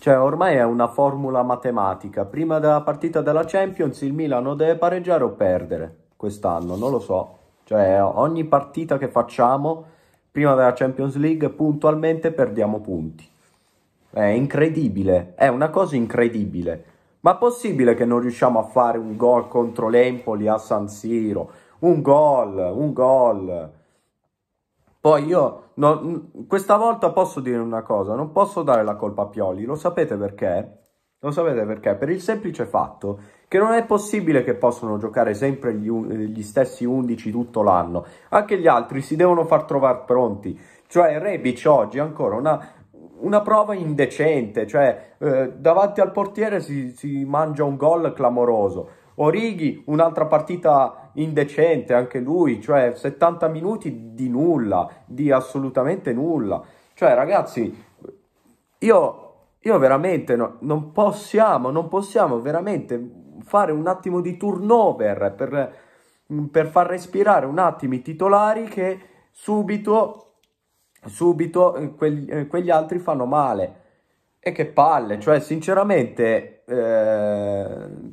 Cioè, ormai è una formula matematica. Prima della partita della Champions, il Milano deve pareggiare o perdere quest'anno, non lo so. Cioè, ogni partita che facciamo prima della Champions League, puntualmente perdiamo punti. È incredibile, è una cosa incredibile. Ma possibile che non riusciamo a fare un gol contro l'Empoli a San Siro? Un gol, un gol. Poi io non, questa volta posso dire una cosa, non posso dare la colpa a Pioli, lo sapete perché? Lo sapete perché? Per il semplice fatto che non è possibile che possano giocare sempre gli, gli stessi 11 tutto l'anno, anche gli altri si devono far trovare pronti. Cioè Rebic oggi ancora una, una prova indecente, cioè eh, davanti al portiere si, si mangia un gol clamoroso. Orighi, un'altra partita indecente anche lui, cioè 70 minuti di nulla, di assolutamente nulla. Cioè ragazzi, io, io veramente no, non possiamo, non possiamo veramente fare un attimo di turnover per, per far respirare un attimo i titolari che subito, subito eh, quegli, eh, quegli altri fanno male. E che palle, cioè sinceramente eh,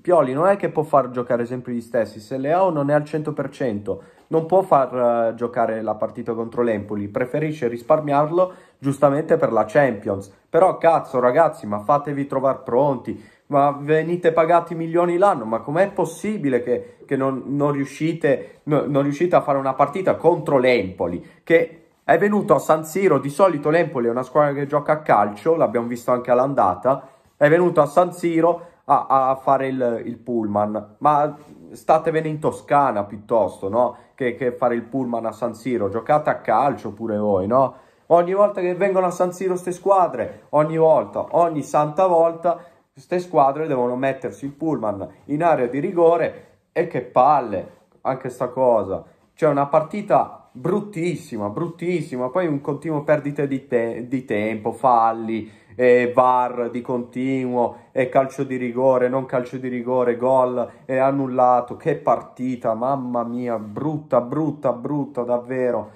Pioli non è che può far giocare sempre gli stessi, se Leao non è al 100%, non può far uh, giocare la partita contro l'Empoli, preferisce risparmiarlo giustamente per la Champions. Però cazzo ragazzi, ma fatevi trovare pronti, ma venite pagati milioni l'anno, ma com'è possibile che, che non, non, riuscite, no, non riuscite a fare una partita contro l'Empoli? Che è venuto a San Siro, di solito l'Empoli è una squadra che gioca a calcio, l'abbiamo visto anche all'andata, è venuto a San Siro a, a fare il, il, pullman, ma statevene in Toscana piuttosto, no? Che, che fare il pullman a San Siro, giocate a calcio pure voi, no? Ogni volta che vengono a San Siro queste squadre, ogni volta, ogni santa volta, queste squadre devono mettersi il pullman in area di rigore e che palle, anche sta cosa. Cioè una partita bruttissima, bruttissima, poi un continuo perdita di, te di tempo, falli, eh, VAR di continuo, eh, calcio di rigore, non calcio di rigore, gol eh, annullato, che partita, mamma mia, brutta, brutta, brutta davvero.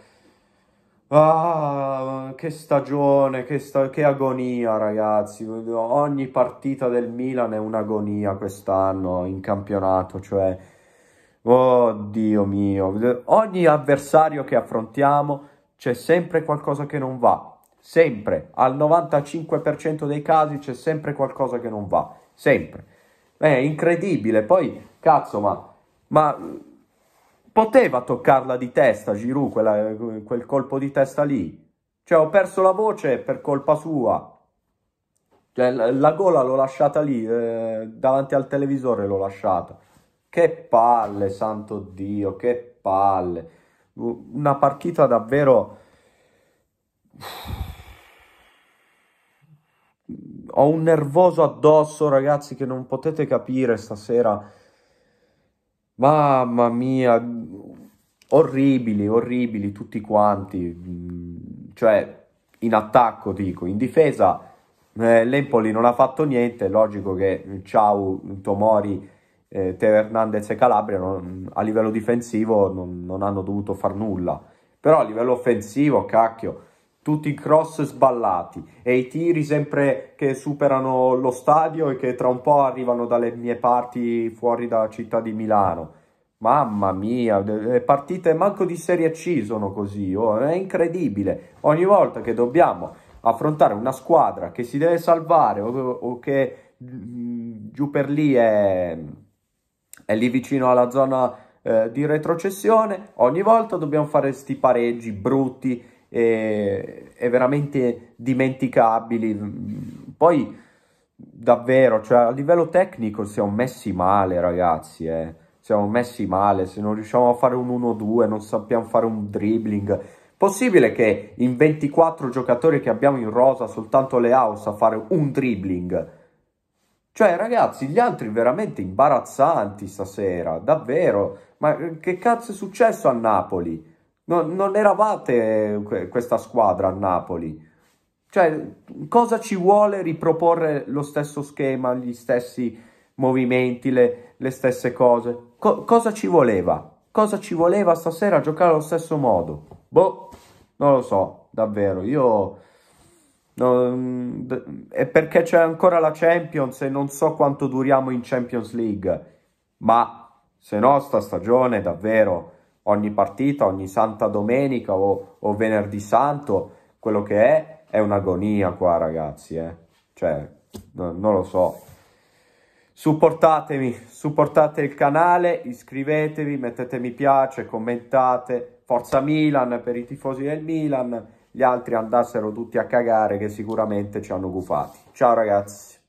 Ah, che stagione, che, sta che agonia ragazzi, ogni partita del Milan è un'agonia quest'anno in campionato, cioè... Oh Dio mio, ogni avversario che affrontiamo c'è sempre qualcosa che non va. Sempre, al 95% dei casi c'è sempre qualcosa che non va. Sempre. È incredibile. Poi, cazzo, ma, ma poteva toccarla di testa Giroud, quella, quel colpo di testa lì. Cioè, ho perso la voce per colpa sua. Cioè, la, la gola l'ho lasciata lì, eh, davanti al televisore l'ho lasciata. Che palle, santo Dio, che palle. Una partita davvero... Ho un nervoso addosso, ragazzi, che non potete capire stasera. Mamma mia, orribili, orribili tutti quanti. Mm, cioè, in attacco dico, in difesa eh, l'Empoli non ha fatto niente, logico che mm, ciao Tomori eh, Teo Hernandez e Calabria non, a livello difensivo non, non, hanno dovuto far nulla. Però a livello offensivo, cacchio, tutti i cross sballati e i tiri sempre che superano lo stadio e che tra un po' arrivano dalle mie parti fuori da città di Milano. Mamma mia, le partite manco di Serie C sono così, oh, è incredibile. Ogni volta che dobbiamo affrontare una squadra che si deve salvare o, o che mh, mm, giù per lì è è lì vicino alla zona eh, di retrocessione, ogni volta dobbiamo fare questi pareggi brutti e, e veramente dimenticabili. Poi davvero, cioè, a livello tecnico siamo messi male ragazzi, eh. siamo messi male, se non riusciamo a fare un 1-2, non sappiamo fare un dribbling, Possibile che in 24 giocatori che abbiamo in rosa soltanto Leao sa fare un dribbling? Cioè, ragazzi, gli altri veramente imbarazzanti stasera, davvero. Ma eh, che cazzo è successo a Napoli? Non, non eravate eh, questa squadra a Napoli. Cioè, cosa ci vuole riproporre lo stesso schema, gli stessi movimenti, le, le stesse cose? Co- cosa ci voleva? Cosa ci voleva stasera giocare allo stesso modo? Boh, non lo so, davvero. Io Mm, è perché c'è ancora la Champions e non so quanto duriamo in Champions League, ma se no sta stagione davvero ogni partita, ogni santa domenica o, o venerdì santo, quello che è, è un'agonia qua ragazzi, eh. cioè no, non lo so. Supportatemi, supportate il canale, iscrivetevi, mettete mi piace, commentate, forza Milan per i tifosi del Milan gli altri andassero tutti a cagare che sicuramente ci hanno gufati. Ciao ragazzi!